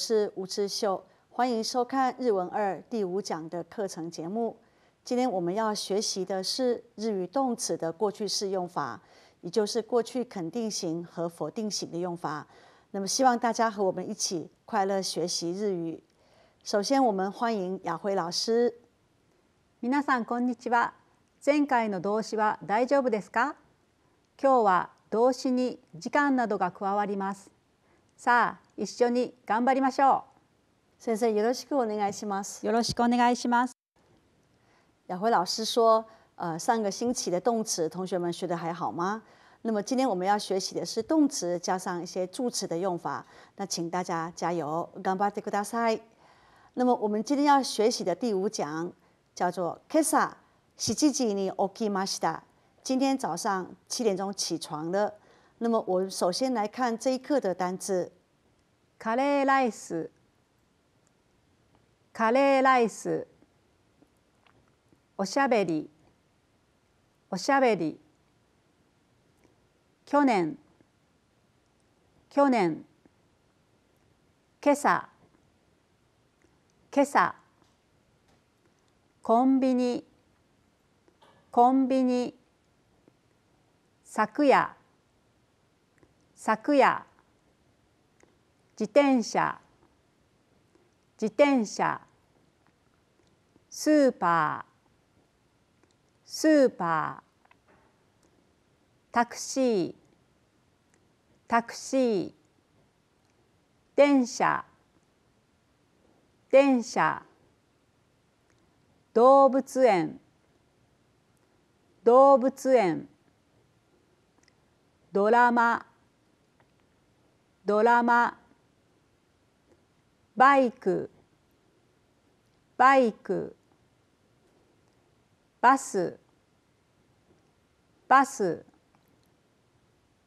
是吴志秀，欢迎收看日文二第五讲的课程节目。今天我们要学习的是日语动词的过去式用法，也就是过去肯定型和否定型的用法。那么希望大家和我们一起快乐学习日语。首先，我们欢迎雅辉老师。皆さんこんにちは。前回の動詞は大丈夫ですか？今日は動詞に時間などが加わります。さあ、一緒に頑張りましょう。先生、よろしくお願いします。よろしくお願いします。雅辉老师说：“呃，上个星期的动词，同学们学的还好吗？那么今天我们要学习的是动词加上一些助词的用法。那请大家加油 g a m b a t 那么我们今天要学习的第五讲叫做 k e s shiji n o k 今天早上七点钟起床了。”那么我们首先来看这一课的单词，カレーライス。カレーライス。おしゃべり。おしゃべり。去年。去年。今朝。今朝。コンビニ。コンビニ。昨夜。昨夜自転車自転車スーパースーパータクシータクシー電車電車動物園動物園ドラマドラマバイクバイクバスバス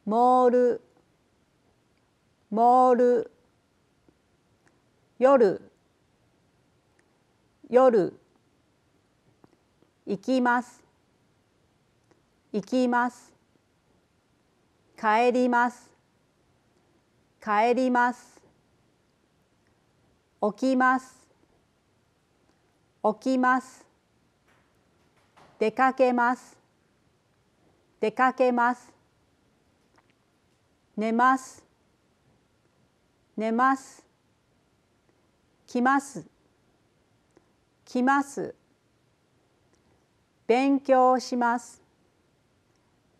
モールモール夜夜行きます行きます帰ります帰ります起きます起きます出かけます出かけます寝ます寝ます来ます来ます勉強します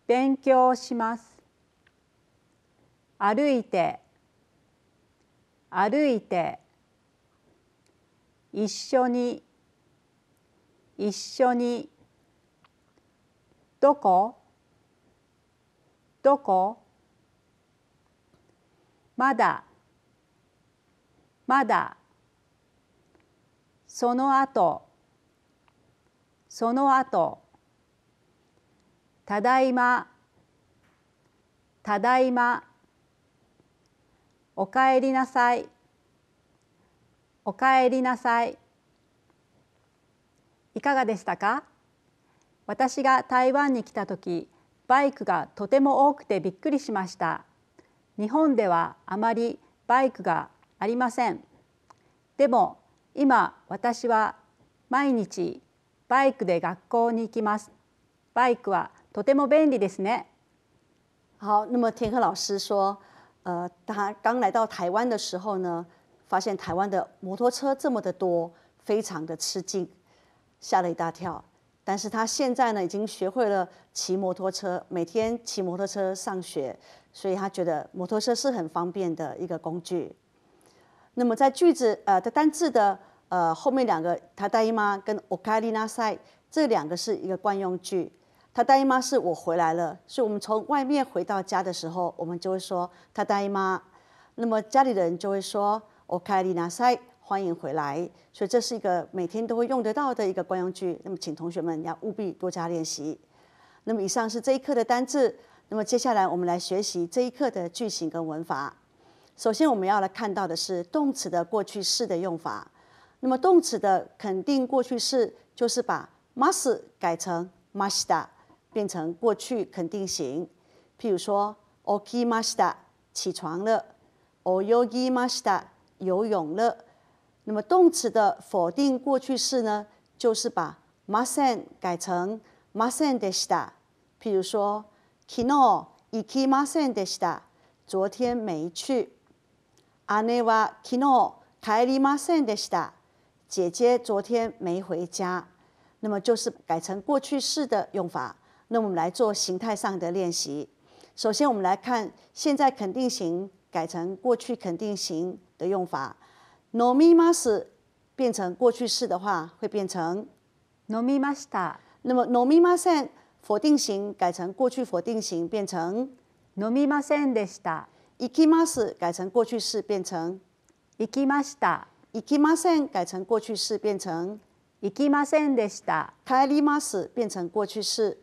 勉強します歩いて歩いて一緒に一緒にどこどこまだまだその後その後ただいまただいまおかえりなさいおかえりなさいいかがでしたか私が台湾に来た時バイクがとても多くてびっくりしました日本ではあまりバイクがありませんでも今私は毎日バイクで学校に行きますバイクはとても便利ですね好那么天和老师说呃，他刚来到台湾的时候呢，发现台湾的摩托车这么的多，非常的吃惊，吓了一大跳。但是他现在呢，已经学会了骑摩托车，每天骑摩托车上学，所以他觉得摩托车是很方便的一个工具。那么在句子呃的单字的呃后面两个，他大姨妈跟 okalina 赛这两个是一个惯用句。他大姨妈是我回来了，所以我们从外面回到家的时候，我们就会说他大姨妈。那么家里的人就会说我 k e y 塞，欢迎回来。所以这是一个每天都会用得到的一个惯用句。那么请同学们要务必多加练习。那么以上是这一课的单字。那么接下来我们来学习这一课的句型跟文法。首先我们要来看到的是动词的过去式的用法。那么动词的肯定过去式就是把 m u s t 改成 m u s t a 变成过去肯定型，譬如说 o k i m a s h d t a 起床了 o y o g i m a s h d t a 游泳了。那么动词的否定过去式呢，就是把 masen 改成 m a s e n d e s h t a 譬如说，kino i k i m a s e n d e s h t a 昨天没去；ane wa kino k a i r i m a s e n d e s h t a 姐姐昨天没回家。那么就是改成过去式的用法。那我们来做形态上的练习。首先，我们来看现在肯定型改成过去肯定型的用法。飲みます变成过去式的话，会变成飲みました。那么飲みません否定型改成过去否定型，变成飲みませんでした。行きます改成过去式，变成行きました。行きます改成过去式，变成行きました。帰ります变成过去式。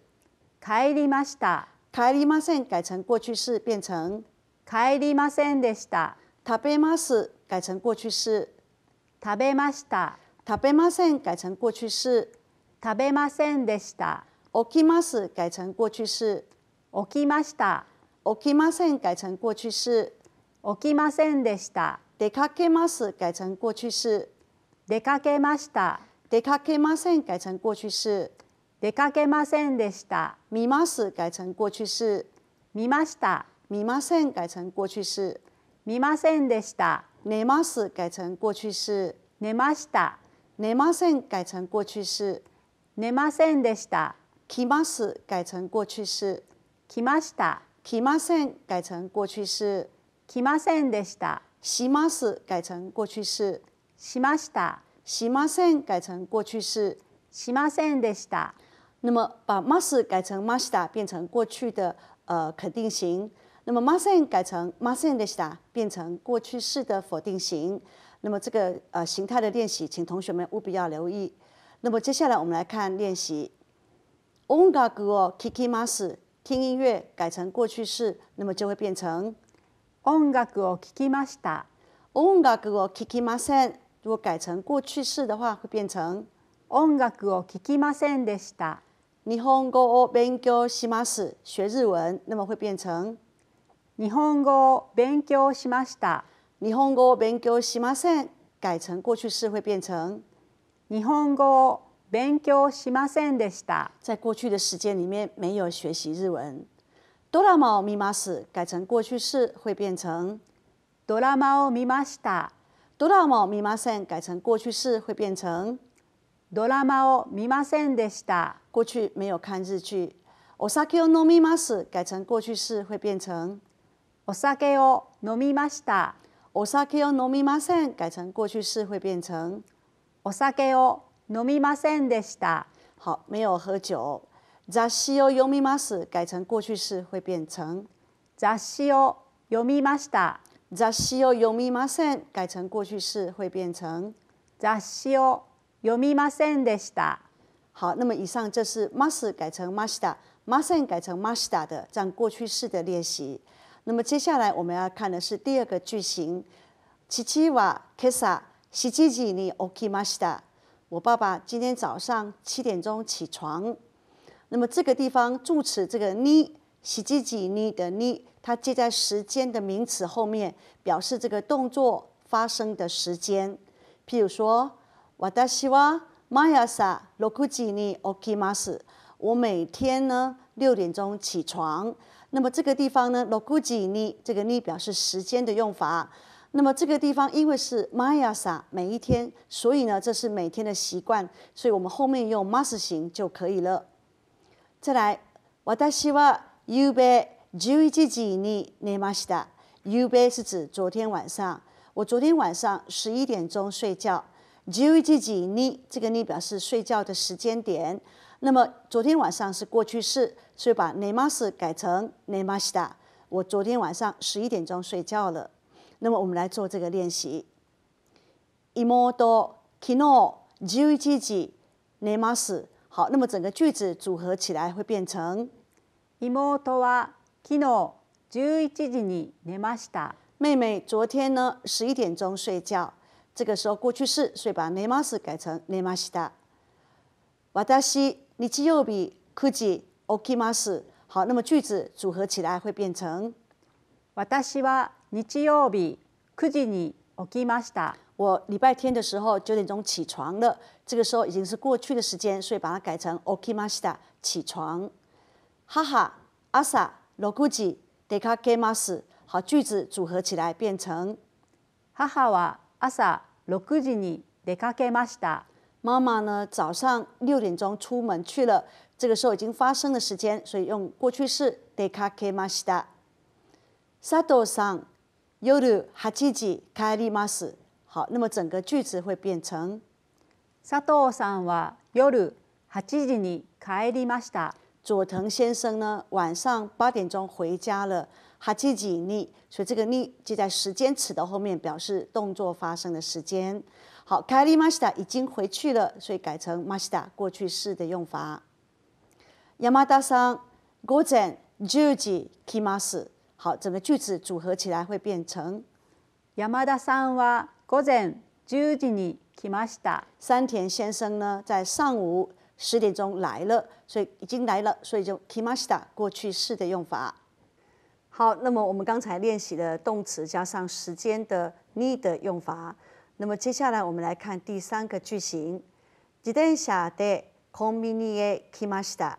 帰りました帰りません改成过去式变成帰りませんでした食べます改成过去式食べました食べません改成过去式食べませんでした起きます改成过去式起きました起きません改成过去式起きませんでした出かけます改成过去式出かけました出かけません改成过去式出かけませんでした。見ます改成過去式。見ました。見ません改成過去式。見ませんでした。寝ます改成過去式。寝ました。寝ません改成過去式。寝ませんでした。来ます改成過去式。来ました。来ません改成過去式。来ませんでした。します改成過去式。しました。しません改成過去式。しませんでした。那么把 m u s t 改成 m u s t a 变成过去的呃肯定型。那么 m u s e n 改成 m u s e n でした，变成过去式的否定型。那么这个呃形态的练习，请同学们务必要留意。那么接下来我们来看练习。音楽を聴きました。听音乐改成过去式，那么就会变成音楽を聴きました。音楽を聴きました。如果改成过去式的话，会变成音楽を聴きませんでした。日本語を勉強します，学日文，那么会变成日本語を勉強しました。日本語を勉強しません，改成过去式会变成日本語を勉強しませんでした。在过去的时间里面没有学习日文。ドラマを見ます，改成过去式会变成ドラマを見ました。ドラマを見ません，改成过去式会变成。ドラマを見ませんでした。过去没有看日剧。お酒を飲みます改成过去式会变成お酒を飲みました。お酒を飲みませんで改成过去式会变成お酒を飲みませんでした。好，没有喝酒。雑誌を読みます改成过去式会变成雑誌を読みました。雑誌を読みません改成过去式会变成雑誌を。有みマセンでした。好，那么以上这是 must 改成 musta。セン改成 musta 的这样过去式的练习。那么接下来我们要看的是第二个句型。七七はけさ、し七時に起きました。我爸爸今天早上七点钟起床。那么这个地方助词这个に、し七時に的に，它接在时间的名词后面，表示这个动作发生的时间。譬如说。私はマイアサロクジニオキマス。我每天呢六点钟起床。那么这个地方呢，ロクジニ这个ニ表示时间的用法。那么这个地方因为是マイアサ每一天，所以呢这是每天的习惯，所以我们后面用 m マス型就可以了。再来、私は夕べ十一時に寝ました。夕べ是指昨天晚上，我昨天晚上十一点钟睡觉。十一時に，这个“に表示睡觉的时间点。那么昨天晚上是过去式，所以把“寝ます改成“寝ました”。我昨天晚上十一点钟睡觉了。那么我们来做这个练习：妹都今夜十一寝まし好，那么整个句子组合起来会变成：妹都今夜十一时寝ました。妹妹昨天呢，十一点钟睡觉。这个时候过去式，所以把ネマス改成ネマシタ。私日曜日九時起きます。好，那么句子组合起来会变成私は日曜日9時に起きました。我礼拜天的时候九点钟起床了。这个时候已经是过去的时间，所以把它改成起きました，起床。はは、朝、6時、10時起きます。好，句子组合起来变成ははわ。朝6時に妈妈呢早上六点钟出门去了，这个时候已经发生的时间，所以用过去式 d e k a k masu a sato yoru 好，那么整个句子会变成 sato yoru h 佐藤先生呢晚上八点钟回家了。哈基吉逆，所以这个逆就在时间尺的后面，表示动作发生的时间。好，卡利马西达已经回去了，所以改成马西达过去式的用法。亚麻达桑午前十時来ます。好，整个句子组合起来会变成亚麻达桑は午前十時に来ました。山田先生呢，在上午十点钟来了，所以已经来了，所以就来ました过去式的用法。好，那么我们刚才练习的动词加上时间的 need 的用法，那么接下来我们来看第三个句型。一旦下得コンビニへ来ました。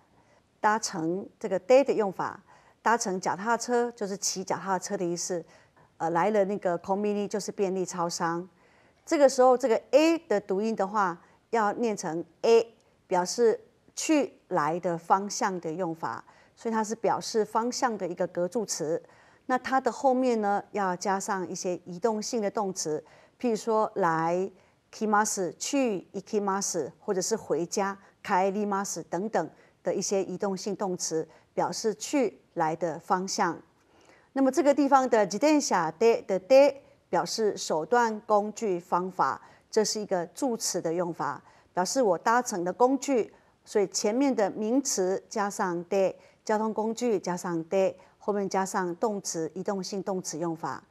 搭乘这个“ day 的用法，搭乘脚踏车就是骑脚踏车的意思。呃，来了那个 c o コ i ビニ就是便利超商。这个时候这个“ a 的读音的话，要念成“ a，表示去来的方向的用法。所以它是表示方向的一个格助词，那它的后面呢要加上一些移动性的动词，譬如说来 kimas 去 ikimas 或者是回家 kailimas 等等的一些移动性动词，表示去来的方向。那么这个地方的 j i t e n a de 的 de 表示手段、工具、方法，这是一个助词的用法，表示我搭乘的工具，所以前面的名词加上 de。交通工具加上 day 后面加上动词移动性动词用法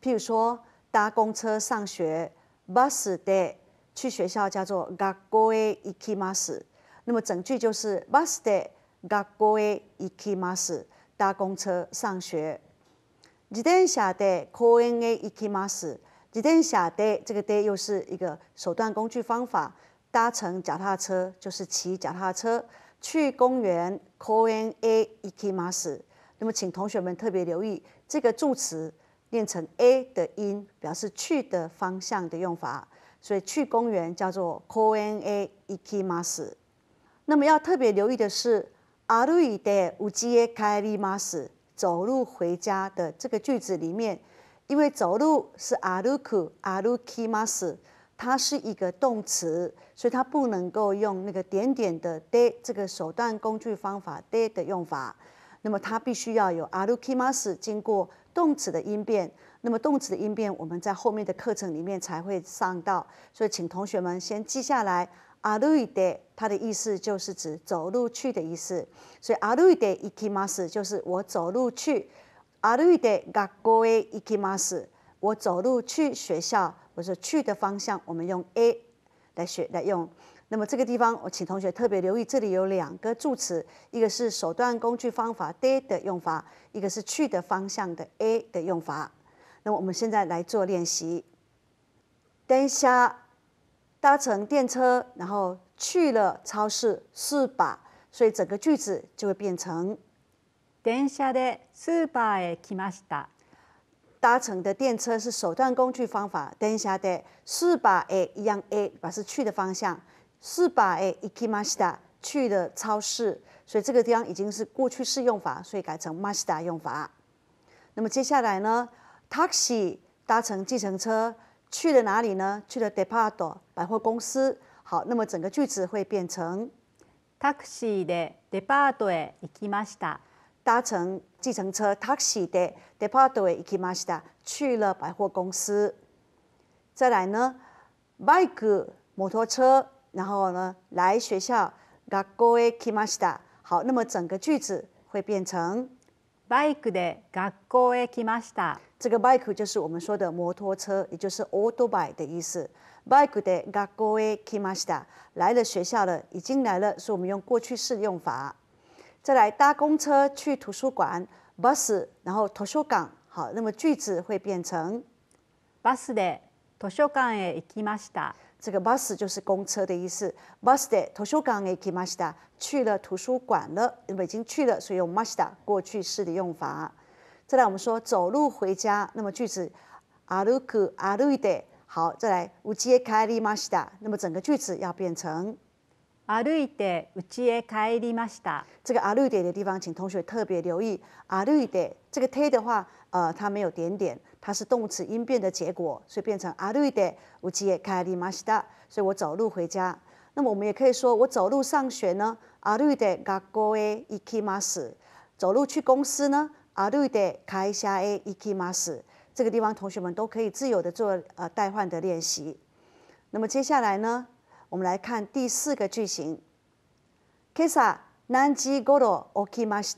譬如说搭公车上学 bus day 去学校叫做 gago eiki mas 那么整句就是 bus day gago eiki mas 搭公车上学自転車的 coin eiki mas 几点下的这个 day 又是一个手段工具方法搭乘脚踏车就是骑脚踏车去公园，kōn a iki mas。那么，请同学们特别留意这个助词，念成 a 的音，表示去的方向的用法。所以，去公园叫做 kōn a iki mas。那么，要特别留意的是，aruide uji e k a r i m a s 走路回家的这个句子里面，因为走路是 aruku aruki mas。它是一个动词，所以它不能够用那个点点的 de 这个手段、工具、方法 de 的用法，那么它必须要有 aru k i m a s 经过动词的音变，那么动词的音变我们在后面的课程里面才会上到，所以请同学们先记下来 aru de，它的意思就是指走路去的意思，所以 aru de i k i m a s 就是我走路去 aru de 校园 ikimasu。我走路去学校，我说去的方向，我们用 a 来学来用。那么这个地方，我请同学特别留意，这里有两个助词，一个是手段、工具、方法 d 的用法，一个是去的方向的 a 的用法。那我们现在来做练习。等一下搭乘电车，然后去了超市，是吧？所以整个句子就会变成電車でスーパーへ来ました。搭乘的电车是手段、工具、方法。等一下的四把 A 一样 A，表示去的方向。四把 A 行ました，去的超市。所以这个地方已经是过去式用法，所以改成 master 用法。那么接下来呢，taxi 搭乘计程车去了哪里呢？去了 depart 百货公司。好，那么整个句子会变成 taxi で depart m 行き t した。搭乘计程车 （taxi） 的，departo e k i m a s i a 去了百货公司。再来呢，b バイク（摩托车），然后呢，来学校 （gakkou e k i m a s i a 好，那么整个句子会变成：bike バ g クで学校へ i ました。这个 b バイク就是我们说的摩托车，也就是 “autobike” 的意思。バイクで学校へ来ました。来了学校了，已经来了，所以我们用过去式用法。再来搭公车去图书馆，bus，然后图书馆，好，那么句子会变成，bus de toshugan e ikimashita。这个 bus 就是公车的意思，bus de toshugan e ikimashita，去了图书馆了，已经去了，所以用 masita 过去式的用法。再来我们说走路回家，那么句子，aruku arude，好，再来 uji e kairimasita，那么整个句子要变成。歩いて家へ帰りました。这个歩いて的地方，请同学特别留意。歩いて这个 t 的话，呃，它没有点点，它是动词音变的结果，所以变成歩いて家へ帰りました。所以我走路回家。那么我们也可以说，我走路上学呢，歩いて学校へ行きます。走路去公司呢，歩いて会社へ行きます。这个地方同学们都可以自由的做呃代换的练习。那么接下来呢？我们来看第四个句型。kesa nani goro o k i m a s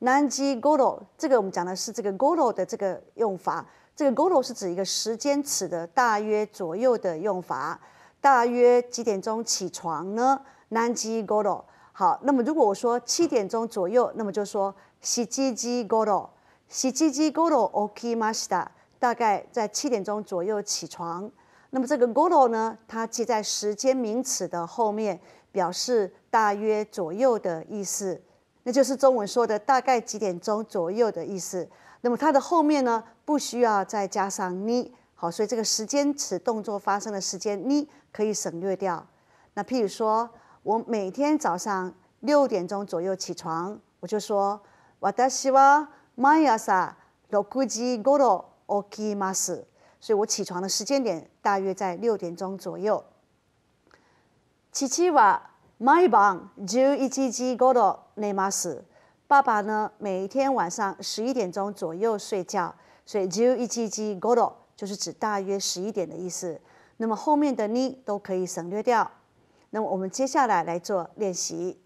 nani goro 这个我们讲的是这个 goro 的这个用法，这个 goro 是指一个时间尺的，大约左右的用法，大约几点钟起床呢？nani goro 好，那么如果我说七点钟左右，那么就说 s j i goro s j i goro o k i m a s 大概在七点钟左右起床。那么这个 g o л о 呢，它记在时间名词的后面，表示大约、左右的意思，那就是中文说的大概几点钟左右的意思。那么它的后面呢，不需要再加上“你”，好，所以这个时间词动作发生的时间“你”可以省略掉。那譬如说，我每天早上六点钟左右起床，我就说：“私は毎朝六時頃起きます。”所以我起床的时间点大约在六点钟左右。ちは毎晩11時頃寝ます。爸爸呢每天晚上十一点钟左右睡觉，所以11時頃就是指大约十一点的意思。那么后面的呢都可以省略掉。那么我们接下来来做练习。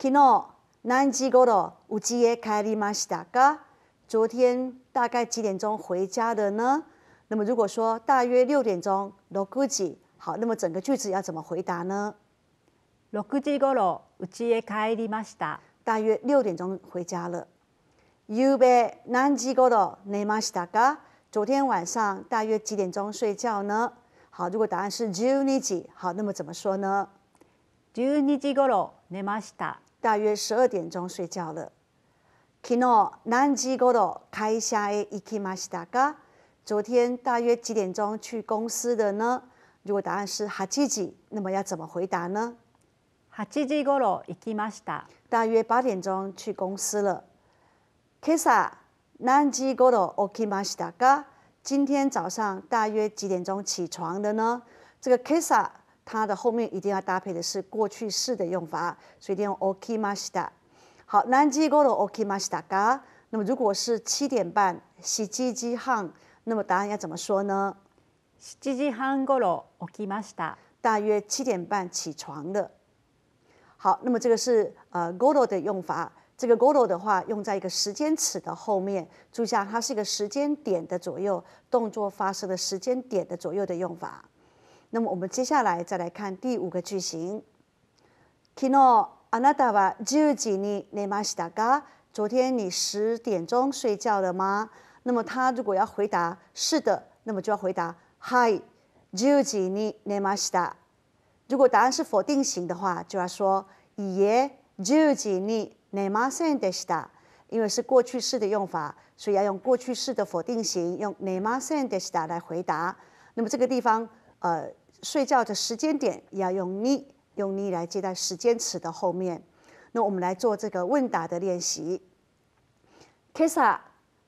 昨日何時頃お家帰りましたか？昨天大概几点钟回家的呢？那么如果说大约六点钟，六時。好，那么整个句子要怎么回答呢？六時頃、家裡回りました。大约六点钟回家了。夜間、頃、内ましたか？昨天晚上大约几点钟睡觉呢？好，如果答案是十二時，好，那么怎么说呢？十二時頃、内ました。大约十二点钟睡觉了。Kino nani goro k a i m a s h t a ga？昨天大约几点钟去公司的呢？如果答案是哈点几，那么要怎么回答呢？八時頃行きました。大约八点钟去公司了。Kesa nani goro k i m a s h t a ga？今天早上大约几点钟起床的呢？这个 k i s a 它的后面一定要搭配的是过去式的用法，所以用 okimashita。好，南京过了，OK，ま是大か？那么如果是七点半，は起きました。那么答案要怎么说呢？は起きました。大约七点半起床的。好，那么这个是呃，g o 过了的用法。这个 g o 过了的话，用在一个时间尺的后面。注意下，它是一个时间点的左右，动作发生的时间点的左右的用法。那么我们接下来再来看第五个句型，昨日。あなたは十時に寝ましたか？昨天你十点钟睡觉了吗？那么他如果要回答是的，那么就要回答はい、十時に寝ました。如果答案是否定型的话，就要说いいえ、十時に寝ませんでした。因为是过去式的用法，所以要用过去式的否定型用寝ませんでした来回答。那么这个地方，呃，睡觉的时间点也要用に。用你来接在时间词的后面。那我们来做这个问答的练习。Kesa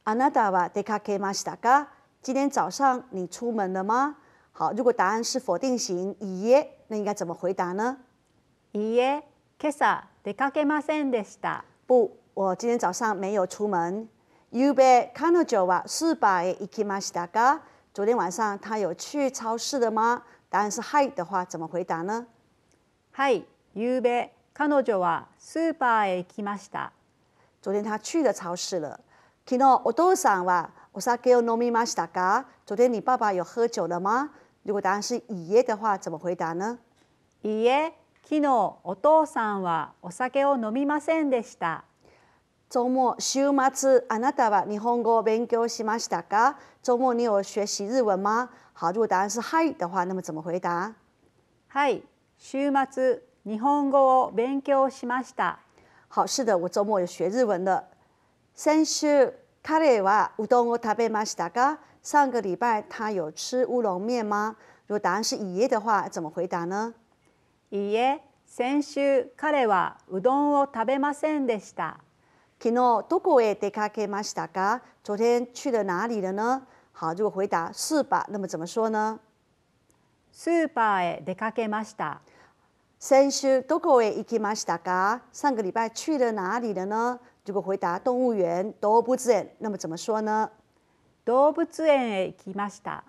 anada ま a d e k a k masdaga，今天早上你出门了吗？好，如果答案是否定型，いえ，那应该怎么回答呢？いえ，Kesa d e k a k ませんでした。不，我今天早上没有出门。u b e k a n u j o a s h i k i m a s d a g a 昨天晚上他有去超市的吗？答案是はい的话，怎么回答呢？はい夕べ彼女はスーパーへ行きました昨天他去了超市了昨日お父さんはお酒を飲みましたか昨天你爸爸有喝酒了吗如果答案是いいえ的话怎么回答呢いいえ昨日お父さんはお酒を飲みませんでした周末、週末、あなたは日本語を勉強しましたか周末你有学习日文吗好，如果答案是嗨的话，那么怎么回答？はい、週末日本語を勉強しました。好，是的，我周末有学日文了。先週彼はうどんを食べましたが、上个礼拜他有吃乌龙面吗？如果答案是“いえ”的话，怎么回答呢？いいえ、先週彼はうどんを食べませんでした。昨日どこへ出かけましたか？昨天去了哪里了呢？好，如果回答是吧，那么怎么说呢？スーパーへ出かけました。三十多个上个礼拜去了哪里了呢？如果回答动物园，動物園，那么怎么说呢？動物園へ行きました。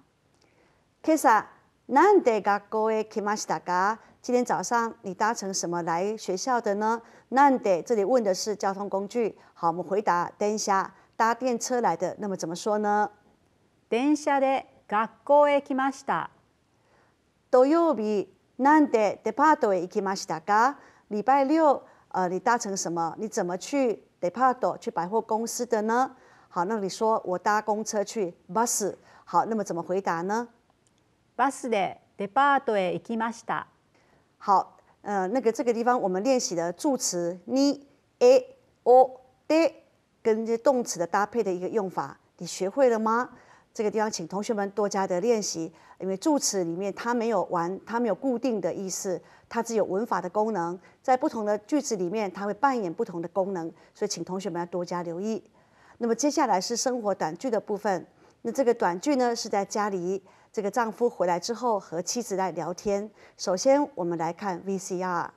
今朝，なんで学校へ行きましたか？今天早上你搭乘什么来学校的呢？なんで这里问的是交通工具。好，我们回答，等一下，搭电车来的。那么怎么说呢？電車で学校へ行ました。土曜日なんでデパートへ行きましたか？礼拜六，呃，你搭乘什么？你怎么去デパート去百货公司的呢？好，那你说我搭公车去バス。好，那么怎么回答呢？バスでデパートへ行きました。好，呃，那个这个地方我们练习的助词に、え、お、で，跟这动词的搭配的一个用法，你学会了吗？这个地方请同学们多加的练习。因为助词里面它没有完，它没有固定的意思，它只有文法的功能，在不同的句子里面它会扮演不同的功能，所以请同学们要多加留意。那么接下来是生活短句的部分，那这个短句呢是在家里，这个丈夫回来之后和妻子在聊天。首先我们来看 VCR。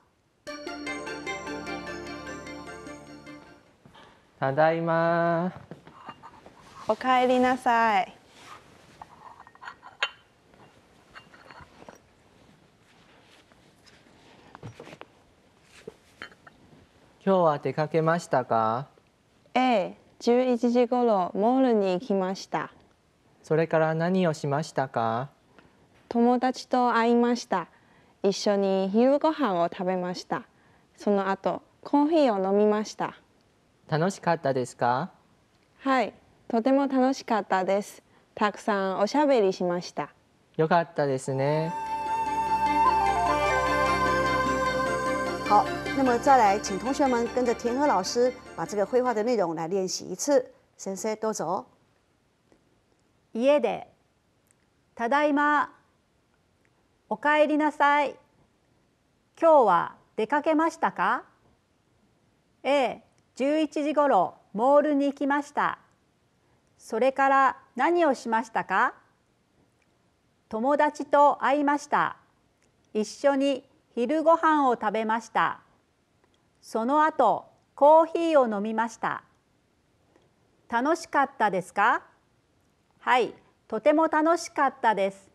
おはよういます。帰りなさい。今日は出かけましたかええ、11時ごろモールに行きました。それから何をしましたか友達と会いました。一緒に昼ご飯を食べました。その後、コーヒーを飲みました。楽しかったですかはい、とても楽しかったです。たくさんおしゃべりしました。よかったですね。好，那么再来，请同学们跟着田老师把这个绘画的内容来练习一次。先生どうぞ。家で、ただいま、おかえりなさい。今日は出かけましたか時ごろモールに行きました。それから何をしましたか友達と会いました。一緒に昼ご飯を食べましたその後コーヒーを飲みました楽しかったですかはいとても楽しかったです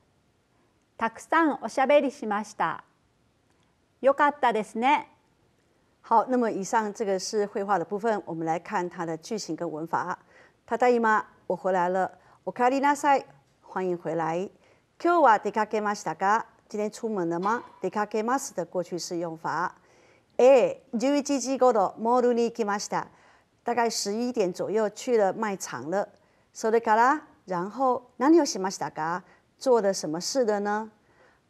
たくさんおしゃべりしましたよかったですね好，那么以上这个是绘画的部分，我们来看它的句型跟文法。ただいま、我回来了。おかえりなさい、欢迎回来。今日は出かけましたか？今天出门了吗？出かけます的过去式用法。A 十一時頃モールに行きました。大概十一点左右去了卖场了。それから然后何をしましたか？做了什么事的呢？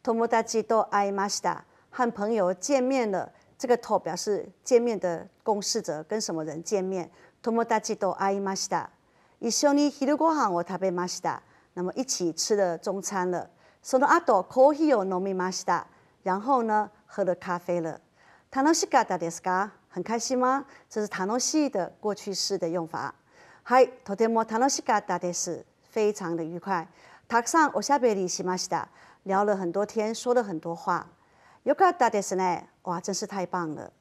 友達と会いました。和朋友见面了。这个と表示见面的公事者，跟什么人见面？友達と会いました。一緒に昼ご飯を食べました。那么一起吃了中餐了。そのあとコーヒーを飲みました。然后呢，喝了咖啡了。楽しいかったです。很开心吗？这是“楽しい”的过去式的用法。はい、とても楽しいかったです。非常的愉快。たくさんおしゃべりしました。聊了很多天，说了很多话。良かったですね。哇，真是太棒了。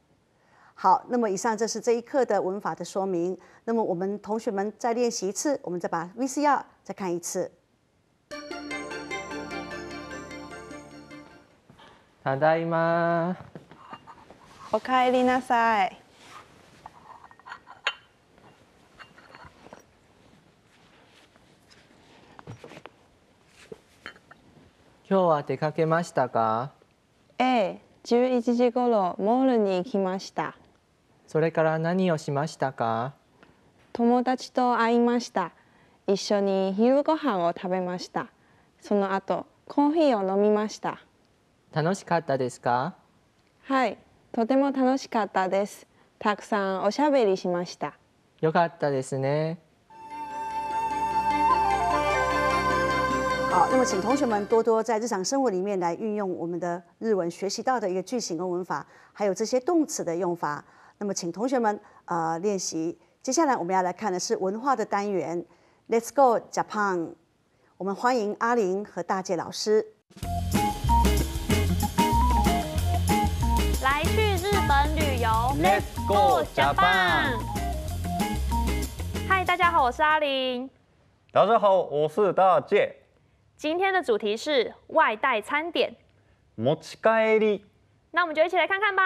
好，那么以上这是这一课的文法的说明。那么我们同学们再练习一次，我们再把 VCR 再看一次。ただいまおかえりなさい今日は出かけましたかええ、11時ごろモールに行きましたそれから何をしましたか友達と会いました一緒に昼ご飯を食べましたその後コーヒーを飲みました楽しかったですか？はい、とても楽しかったです。たくさんおしゃべりしました。よかったですね。好，那么请同学们多多在日常生活里面来运用我们的日文学习到的一个句型跟文法，还有这些动词的用法。那么请同学们呃练习。接下来我们要来看的是文化的单元。Let's go Japan。我们欢迎阿玲和大介老师。レッツゴージャパン！嗨，大家好，我是阿玲。大家好，我是大介。今天的主题是外带餐点。持ち帰り。那我们就一起来看看吧。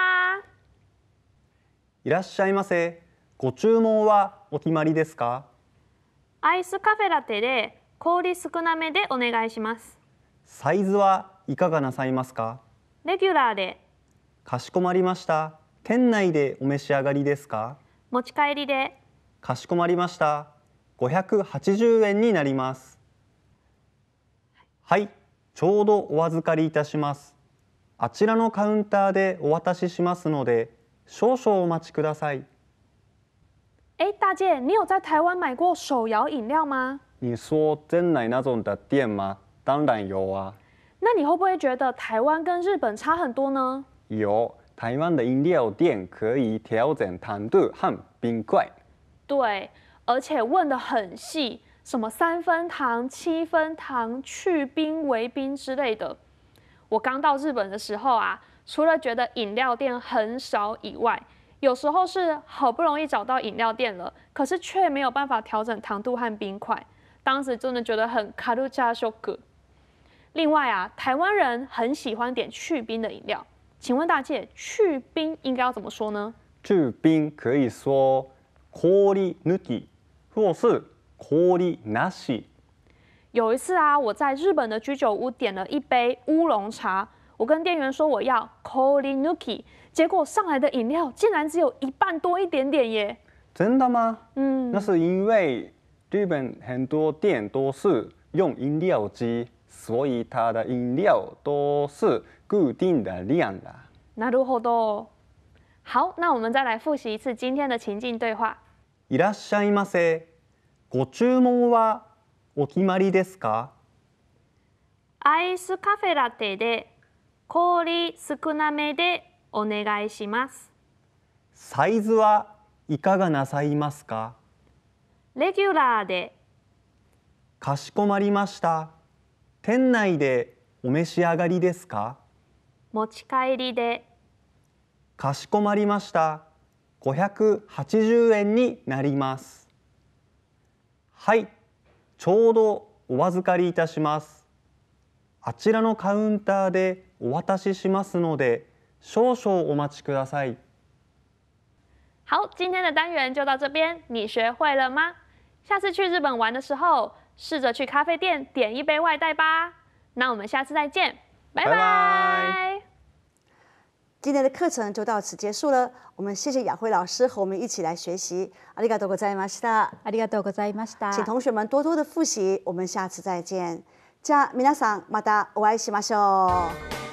いらっしゃいませ。ご注文はお決まりですか？アイスカフェラテで氷少なめでお願いします。サイズはいかがなさいますか？レギュラーで。かしこまりました。店内でお召し上がりですか持ち帰りでかしこまりました580円になりますはいちょうどお預かりいたしますあちらのカウンターでお渡ししますので少々お待ちください哎，大姐，你有在台湾买过手摇饮料吗？你说真奶那种的店吗？当然有啊。那你会不会觉得台湾跟日本差很多呢？有，台湾的饮料店可以调整糖度和冰块，对，而且问的很细，什么三分糖、七分糖、去冰为冰之类的。我刚到日本的时候啊，除了觉得饮料店很少以外，有时候是好不容易找到饮料店了，可是却没有办法调整糖度和冰块，当时真的觉得很卡路加修格。另外啊，台湾人很喜欢点去冰的饮料。请问大姐，去冰应该要怎么说呢？去冰可以说 k o r y nuki，或是 k o r y nashi。有一次啊，我在日本的居酒屋点了一杯乌龙茶，我跟店员说我要 kori nuki，结果上来的饮料竟然只有一半多一点点耶！真的吗？嗯，那是因为日本很多店都是用饮料机，所以它的饮料都是。固定的量了。なるほど。好，那我们再来复习一次今天的情境对话。いらっしゃいませ。ご注文はお決まりですか？アイスカフェラテで氷少なめでお願いします。サイズはいかがなさいますか？レギュラーで。かしこまりました。店内でお召し上がりですか？持ち帰りでかしこまりました580円になりますはいちょうどお預かりいたしますあちらのカウンターでお渡ししますので少々お待ちください好，今天的单元就到这边，你学会了吗？下次去日本玩的时候，试着去咖啡店点一杯外带吧。那我们下次再见，拜拜。今天的课程就到此结束了，我们谢谢雅慧老师和我们一起来学习。ありがとうございました。ありがとうございました。请同学们多多的复习，我们下次再见。じゃあ皆さんまたお会いしましょう。